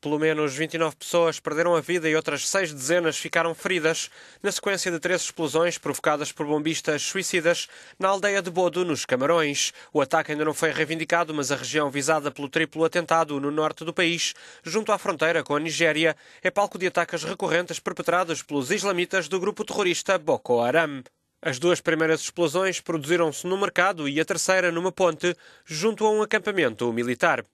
Pelo menos 29 pessoas perderam a vida e outras seis dezenas ficaram feridas na sequência de três explosões provocadas por bombistas suicidas na aldeia de Bodo, nos Camarões. O ataque ainda não foi reivindicado, mas a região visada pelo triplo atentado no norte do país, junto à fronteira com a Nigéria, é palco de ataques recorrentes perpetrados pelos islamitas do grupo terrorista Boko Haram. As duas primeiras explosões produziram-se no mercado e a terceira numa ponte, junto a um acampamento militar.